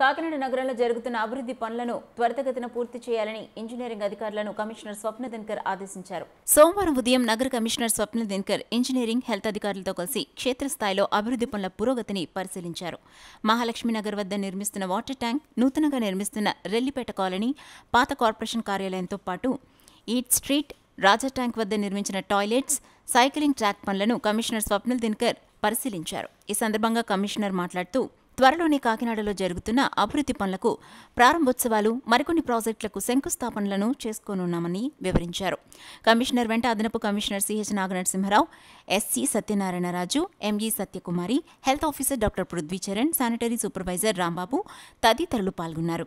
కాకినాడ నగరంలో జరుగుతున్న అభివృద్ధి పనులను త్వరితగతిన పూర్తి చేయాలని ఇంజనీరింగ్ అధికారులను కమిషనర్ స్వప్న దినకర్ ఆదేశించారు సోమవారం ఉదయం నగర commissioner Swapna Dinakar engineering health అధికారులతో కలిసి క్షేత్రస్థాయిలో అభివృద్ధి పనుల పురోగతిని పరిశీలించారు మహాలక్ష్మి నగర్ వద్ద నిర్మిస్తున్న వాటర్ ట్యాంక్ నూతనంగా నిర్మిస్తున్న రెల్లిపేట కాలనీ పాత కార్పొరేషన్ కార్యాలయంతో పాటు ఈట్ స్ట్రీట్ రాజా ట్యాంక్ వద్ద నిర్మించిన టాయిలెట్స్ సైక్లింగ్ ట్రాక్ పనులను కమిషనర్ స్వప్నల్ దినకర్ పరిశీలించారు ఈ సందర్భంగా కమిషనర్ మాట్లాడుతూ త్వరలోనే కాకినాడలో జరుగుతున్న అభివృద్ధి పనులకు ప్రారంభోత్సవాలు మరికొన్ని ప్రాజెక్టులకు శంకుస్థాపనలను చేసుకోనున్నామని వివరించారు కమిషనర్ వెంట అదనపు commissioner CH Naganarasimharao Satyanarayana Satyanarayanaraju ME Satyakumari health officer doctor Prithvicharan sanitary supervisor Rambabu తదితరులు పాల్గొన్నారు